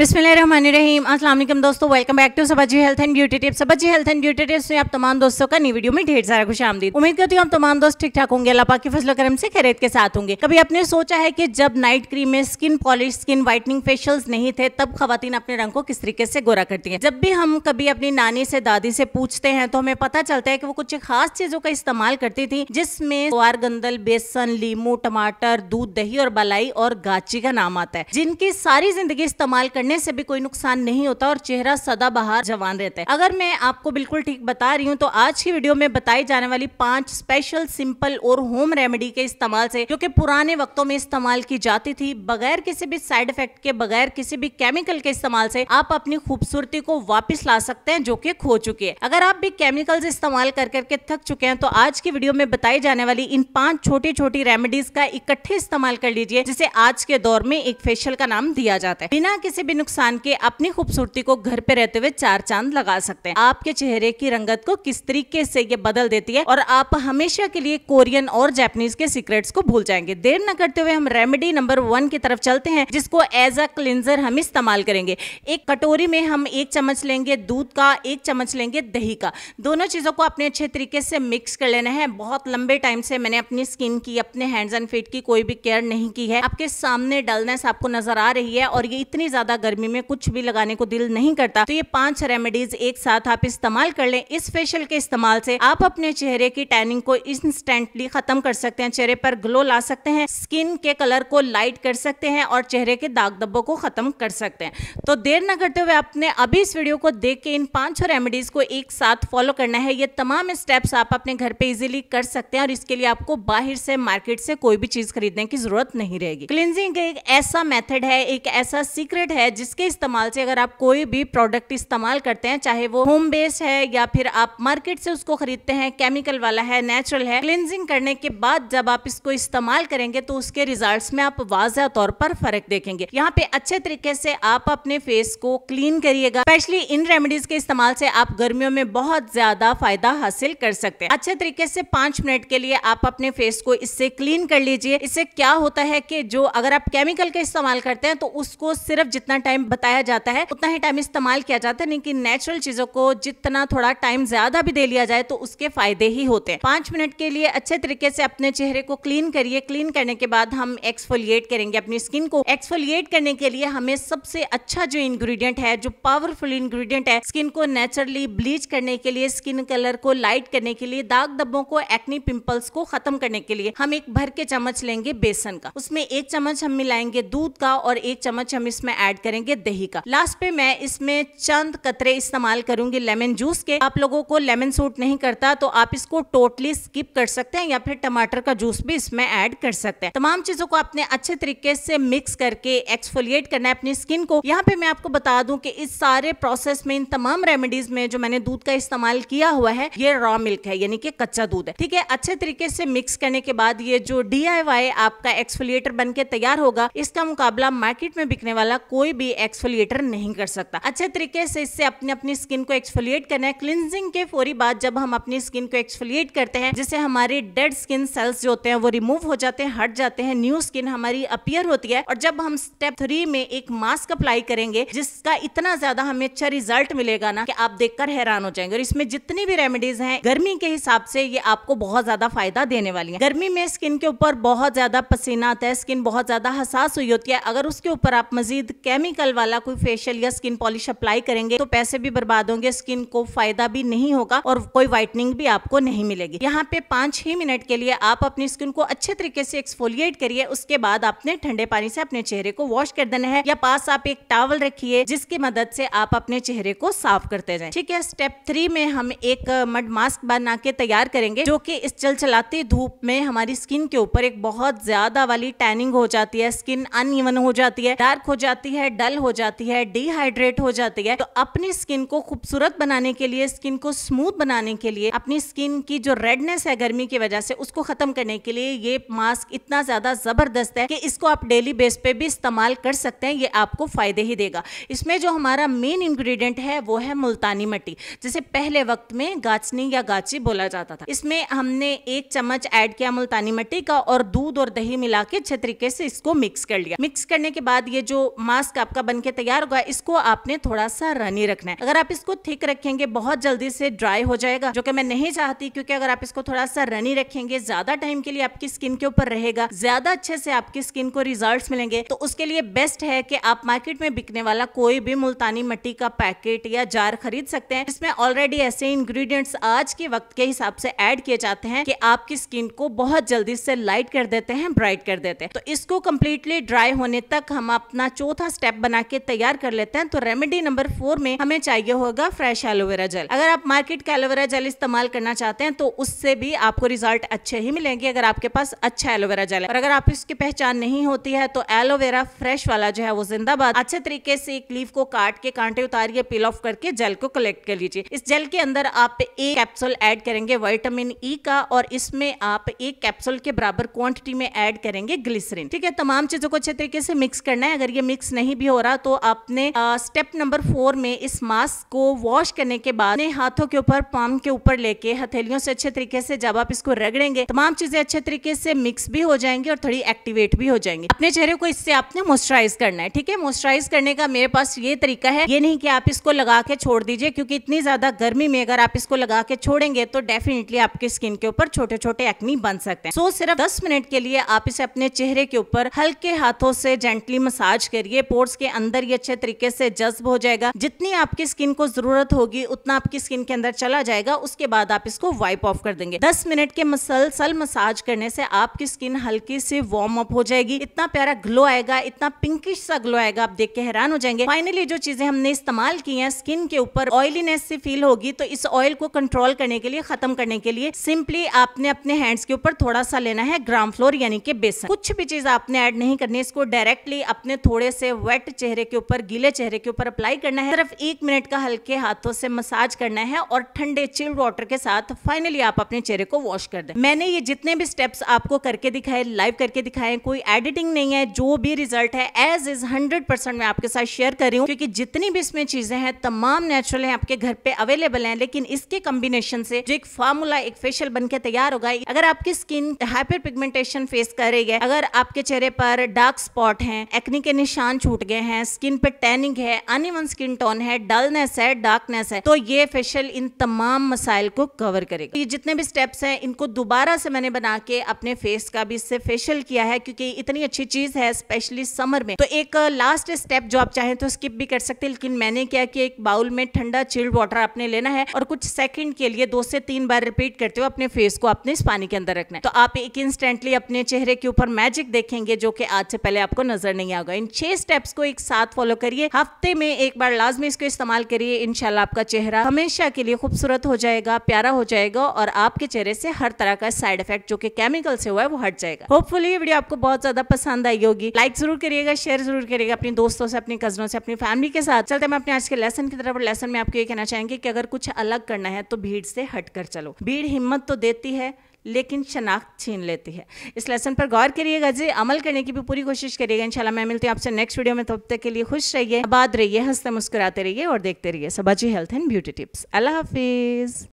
बिस्मिल्लाम असलम दोस्तों welcome back to सबजी हेल्थ एंड ब्यूटी टिप्स सबजी हेल्थ एंड ब्यूटी टिप्स में आप तमाम दोस्तों का नई वीडियो में ढेर सारा खुश आमदी उम्मीद करती हूँ आप तमाम दोस्त ठीक ठाक होंगे अल्लाह के फजल करम से खैरियत के साथ होंगे कभी आपने सोचा है कि जब नाइट क्रीम में skin polish skin whitening facials नहीं थे तब खातन अपने रंग को किस तरीके से गोरा करती है जब भी हम कभी अपनी नानी से दादी से पूछते हैं तो हमें पता चलता है की वो कुछ खास चीजों का इस्तेमाल करती थी जिसमें ग्वार गंदल बेसन लीमू टमाटर दूध दही और बलाई और गाची का नाम आता है जिनकी सारी जिंदगी इस्तेमाल करने पहनने से भी कोई नुकसान नहीं होता और चेहरा सदा बाहर जवान रहता है अगर मैं आपको बिल्कुल ठीक बता रही हूँ तो आज की वीडियो में बताई जाने वाली पांच स्पेशल सिंपल और होम रेमेडी के इस्तेमाल से जो की पुराने वक्तों में इस्तेमाल की जाती थी बगैर किसी भी साइड इफेक्ट के बगैर किसी भी केमिकल के इस्तेमाल से आप अपनी खूबसूरती को वापिस ला सकते हैं जो की खो चुकी है अगर आप भी केमिकल्स इस्तेमाल कर करके थक चुके हैं तो आज की वीडियो में बताई जाने वाली इन पांच छोटी छोटी रेमेडीज का इकट्ठे इस्तेमाल कर लीजिए जिसे आज के दौर में एक फेशियल का नाम दिया जाता है बिना किसी भी नुकसान के अपनी खूबसूरती को घर पे रहते हुए चार चांद लगा सकते हैं आपके चेहरे की रंगत को किस तरीके से ये बदल देती है और आप हमेशा के लिए कोरियन और जैपनीज के सीक्रेट्स को भूल जाएंगे देर न करते हुए हम रेमेडी नंबर वन की तरफ चलते हैं जिसको एज अ क्लिनजर हम इस्तेमाल करेंगे एक कटोरी में हम एक चम्मच लेंगे दूध का एक चम्मच लेंगे दही का दोनों चीज़ों को अपने अच्छे तरीके से मिक्स कर लेना है बहुत लंबे टाइम से मैंने अपनी स्किन की अपने हैंड्स एंड फीट की कोई भी केयर नहीं की है आपके सामने डलनेस आपको नजर आ रही है और ये इतनी ज़्यादा गर्मी में कुछ भी लगाने को दिल नहीं करता तो ये पांच रेमेडीज एक साथ आप इस्तेमाल कर लें इस फेशियल के इस्तेमाल से आप अपने चेहरे की टैनिंग को इंस्टेंटली खत्म कर सकते हैं चेहरे पर ग्लो ला सकते हैं स्किन के कलर को लाइट कर सकते हैं और चेहरे के दाग दब्बों को खत्म कर सकते हैं तो देर न करते हुए आपने अभी इस वीडियो को देख के इन पांच रेमेडीज को एक साथ फॉलो करना है ये तमाम स्टेप्स आप अपने घर पे इजीली कर सकते हैं और इसके लिए आपको बाहर से मार्केट से कोई भी चीज खरीदने की जरूरत नहीं रहेगी क्लिनजिंग एक ऐसा मेथड है एक ऐसा सीक्रेट है है जिसके इस्तेमाल से अगर आप कोई भी प्रोडक्ट इस्तेमाल करते हैं चाहे वो होम बेस्ड है या फिर आप मार्केट से उसको खरीदते हैं केमिकल वाला है नेचुरल है क्लिनजिंग करने के बाद जब आप इसको इस्तेमाल करेंगे तो उसके रिजल्ट में आप वाजह तौर पर फर्क देखेंगे यहाँ पे अच्छे तरीके से आप अपने फेस को क्लीन करिएगा स्पेशली इन रेमेडीज के इस्तेमाल से आप गर्मियों में बहुत ज्यादा फायदा हासिल कर सकते हैं अच्छे तरीके से पांच मिनट के लिए आप अपने फेस को इससे क्लीन कर लीजिए इससे क्या होता है कि जो अगर आप केमिकल का के इस्तेमाल करते हैं तो उसको सिर्फ जितना टाइम बताया जाता है उतना ही टाइम इस्तेमाल किया जाता है लेकिन नेचुरल चीजों को जितना थोड़ा टाइम ज्यादा भी दे लिया जाए तो उसके फायदे ही होते हैं पांच मिनट के लिए अच्छे तरीके से अपने चेहरे को क्लीन करिए क्लीन करने के बाद हम एक्सफोलिएट करेंगे अपनी स्किन को एक्सफोलिएट करने के लिए हमें सबसे अच्छा जो इंग्रेडिएंट है जो पावरफुल इंग्रेडिएंट है स्किन को नेचुरली ब्लीच करने के लिए स्किन कलर को लाइट करने के लिए दाग दबों को एक्नी पिंपल्स को खत्म करने के लिए हम एक भर के चम्मच लेंगे बेसन का उसमें एक चम्मच हम मिलाएंगे दूध का और एक चम्मच हम इसमें ऐड कर करेंगे दही का लास्ट पे मैं इसमें चंद कतरे इस्तेमाल करूंगी लेमन जूस के आप लोगों को लेमन सूट नहीं करता तो आप इसको टोटली स्किप कर सकते हैं या फिर टमाटर का जूस भी इसमें ऐड कर सकते हैं तमाम चीजों को आपने अच्छे तरीके से मिक्स करके एक्सफोलिएट करना है अपनी स्किन को यहाँ पे मैं आपको बता दूं कि इस सारे प्रोसेस में इन तमाम रेमेडीज में जो मैंने दूध का इस्तेमाल किया हुआ है ये रॉ मिल्क है यानी कि कच्चा दूध है ठीक है अच्छे तरीके से मिक्स करने के बाद ये जो डी आपका एक्सफोलिएटर बन तैयार होगा इसका मुकाबला मार्केट में बिकने वाला कोई भी एक्सफोलिएटर नहीं कर सकता अच्छे तरीके से इससे अपने अपनी स्किन को एक्सफोलिएट करना है क्लिनजिंग के फौरी बाद जब हम अपनी स्किन को एक्सफोलिएट करते हैं जिससे हमारे डेड स्किन सेल्स जो होते हैं वो रिमूव हो जाते हैं हट जाते हैं न्यू स्किन हमारी अपियर होती है और जब हम स्टेप थ्री में एक मास्क अप्लाई करेंगे जिसका इतना ज्यादा हमें अच्छा रिजल्ट मिलेगा ना कि आप देखकर हैरान हो जाएंगे और इसमें जितनी भी रेमेडीज हैं गर्मी के हिसाब से ये आपको बहुत ज्यादा फायदा देने वाली है गर्मी में स्किन के ऊपर बहुत ज्यादा पसीना आता है स्किन बहुत ज्यादा हसास हुई होती है अगर उसके ऊपर आप मजीद केमिकल केमिकल वाला कोई फेशियल या स्किन पॉलिश अप्लाई करेंगे तो पैसे भी बर्बाद होंगे स्किन को फायदा भी नहीं होगा और कोई व्हाइटनिंग भी आपको नहीं मिलेगी यहाँ पे पांच ही मिनट के लिए आप अपनी स्किन को अच्छे तरीके से एक्सफोलिएट करिए उसके बाद आपने ठंडे पानी से अपने चेहरे को वॉश कर देना है या पास आप एक टावल रखिए जिसकी मदद से आप अपने चेहरे को साफ करते जाए ठीक है स्टेप थ्री में हम एक मड मास्क बना के तैयार करेंगे जो की इस चल चलाती धूप में हमारी स्किन के ऊपर एक बहुत ज्यादा वाली टैनिंग हो जाती है स्किन अन हो जाती है डार्क हो जाती है डल हो जाती है डिहाइड्रेट हो जाती है तो अपनी स्किन को खूबसूरत बनाने के लिए स्किन को स्मूथ बनाने के लिए अपनी स्किन की जो रेडनेस है गर्मी की वजह से उसको खत्म करने के लिए ये मास्क इतना ज्यादा जबरदस्त है कि इसको आप डेली बेस पे भी इस्तेमाल कर सकते हैं ये आपको फायदे ही देगा इसमें जो हमारा मेन इंग्रेडिएंट है वो है मुल्तानी मट्टी जिसे पहले वक्त में गाचनी या गाची बोला जाता था इसमें हमने एक चम्मच ऐड किया मुल्तानी मट्टी का और दूध और दही मिला के अच्छे तरीके से इसको मिक्स कर लिया मिक्स करने के बाद ये जो मास्क आप आपका बन के तैयार होगा इसको आपने थोड़ा सा रनी रखना है अगर आप इसको थिक रखेंगे बहुत जल्दी से ड्राई हो जाएगा जो कि मैं नहीं चाहती क्योंकि अगर आप इसको थोड़ा सा रनी रखेंगे ज्यादा टाइम के लिए आपकी स्किन के ऊपर रहेगा ज्यादा अच्छे से आपकी स्किन को रिजल्ट मिलेंगे तो उसके लिए बेस्ट है कि आप मार्केट में बिकने वाला कोई भी मुल्तानी मट्टी का पैकेट या जार खरीद सकते हैं इसमें ऑलरेडी ऐसे इंग्रीडियंट्स आज के वक्त के हिसाब से ऐड किए जाते हैं कि आपकी स्किन को बहुत जल्दी से लाइट कर देते हैं ब्राइट कर देते हैं तो इसको कंप्लीटली ड्राई होने तक हम अपना चौथा स्टेप स्टेप बना के तैयार कर लेते हैं तो रेमेडी नंबर फोर में हमें चाहिए होगा फ्रेश एलोवेरा जेल अगर आप मार्केट का एलोवेरा जेल इस्तेमाल करना चाहते हैं तो उससे भी आपको रिजल्ट अच्छे ही मिलेंगे अगर आपके पास अच्छा एलोवेरा जेल है और अगर आप इसकी पहचान नहीं होती है तो एलोवेरा फ्रेश वाला जो है वो जिंदाबाद अच्छे तरीके से एक लीव को काट के कांटे उतारिए पिल ऑफ करके जेल को कलेक्ट कर लीजिए इस जेल के अंदर आप एक कैप्सूल ऐड करेंगे वाइटामिन ई e का और इसमें आप एक कैप्सूल के बराबर क्वांटिटी में ऐड करेंगे ग्लिसरीन ठीक है तमाम चीजों को अच्छे तरीके से मिक्स करना है अगर ये मिक्स नहीं भी हो रहा तो आपने स्टेप नंबर फोर में इस मास्क को वॉश करने के बाद अपने हाथों के ऊपर पाम के ऊपर लेके हथेलियों से अच्छे तरीके से जब आप इसको रगड़ेंगे तमाम चीजें अच्छे तरीके से मिक्स भी हो जाएंगे और थोड़ी एक्टिवेट भी हो जाएंगे अपने चेहरे को इससे आपने मॉइस्चराइज करना है ठीक है मॉइस्चराइज करने का मेरे पास ये तरीका है ये नहीं की आप इसको लगा के छोड़ दीजिए क्योंकि इतनी ज्यादा गर्मी में अगर आप इसको लगा के छोड़ेंगे तो डेफिनेटली आपकी स्किन के ऊपर छोटे छोटे एक्नी बन सकते हैं सो सिर्फ दस मिनट के लिए आप इसे अपने चेहरे के ऊपर हल्के हाथों से जेंटली मसाज करिए पोर पोर्स के अंदर ये अच्छे तरीके से जज्ब हो जाएगा जितनी आपकी स्किन को जरूरत होगी उतना आपकी स्किन के अंदर चला जाएगा उसके बाद आप इसको वाइप ऑफ कर देंगे दस मिनट के मसलसल मसाज करने से आपकी स्किन हल्की से वार्म अप हो जाएगी इतना प्यारा ग्लो आएगा इतना पिंकिश सा ग्लो आएगा आप देख के हैरान हो जाएंगे फाइनली जो चीजें हमने इस्तेमाल की हैं स्किन के ऊपर ऑयलीनेस से फील होगी तो इस ऑयल को कंट्रोल करने के लिए खत्म करने के लिए सिंपली आपने अपने हैंड्स के ऊपर थोड़ा सा लेना है ग्राम फ्लोर यानी कि बेसन कुछ भी चीज आपने ऐड नहीं करनी इसको डायरेक्टली अपने थोड़े से वेट वेट चेहरे के ऊपर गीले चेहरे के ऊपर अप्लाई करना है सिर्फ एक मिनट का हल्के हाथों से मसाज करना है और ठंडे चिल्ड वाटर के साथ फाइनली आप अपने चेहरे को वॉश कर दें मैंने ये जितने भी स्टेप्स आपको करके दिखाए लाइव करके दिखाए कोई एडिटिंग नहीं है जो भी रिजल्ट है एज इज हंड्रेड परसेंट मैं आपके साथ शेयर कर रही हूँ क्योंकि जितनी भी इसमें चीजें हैं तमाम नेचुरल हैं आपके घर पे अवेलेबल हैं लेकिन इसके कॉम्बिनेशन से जो एक फार्मूला एक फेशियल बनकर तैयार होगा अगर आपकी स्किन हाइपर पिगमेंटेशन फेस कर रही है अगर आपके चेहरे पर डार्क स्पॉट है एक्नी के निशान छूट जगह हैं स्किन पे टैनिंग है अनइवन स्किन टोन है डलनेस है डार्कनेस है तो ये फेशियल इन तमाम मसाइल को कवर करेगा ये जितने भी स्टेप्स हैं इनको दोबारा से मैंने बना के अपने फेस का भी इससे फेशियल किया है क्योंकि इतनी अच्छी चीज है स्पेशली समर में तो एक लास्ट uh, स्टेप जो आप चाहें तो स्किप भी कर सकते हैं लेकिन मैंने क्या कि एक बाउल में ठंडा चिल्ड वाटर आपने लेना है और कुछ सेकंड के लिए दो से तीन बार रिपीट करते हुए अपने फेस को अपने इस पानी के अंदर रखना है तो आप एक इंस्टेंटली अपने चेहरे के ऊपर मैजिक देखेंगे जो कि आज से पहले आपको नजर नहीं आगा इन छह स्टेप्स इसको एक साथ फॉलो करिए हफ्ते में एक बार लाजमी इसको इस्तेमाल करिए इनशाला आपका चेहरा हमेशा के लिए खूबसूरत हो जाएगा प्यारा हो जाएगा और आपके चेहरे से हर तरह का साइड इफेक्ट जो कि केमिकल से हुआ है वो हट जाएगा ये वीडियो आपको बहुत ज्यादा पसंद आई होगी लाइक जरूर करिएगा शेयर जरूर करिएगा अपने दोस्तों से अपने कजनों से अपनी फैमिली के साथ चलते मैं अपने आज के लेसन की तरफ लेसन में आपको ये कहना चाहेंगे कि अगर कुछ अलग करना है तो भीड़ से हटकर चलो भीड़ हिम्मत तो देती है लेकिन शनाख्त छीन लेती है इस लेसन पर गौर करिएगा जी अमल करने की भी पूरी कोशिश करिएगा इंशाल्लाह मैं मिलती हूँ आपसे नेक्स्ट वीडियो में तब तक के लिए खुश रहिए आबाद रहिए हंसते मुस्कुराते रहिए और देखते रहिए सबाजी हेल्थ एंड ब्यूटी टिप्स अल्लाह हाफिज़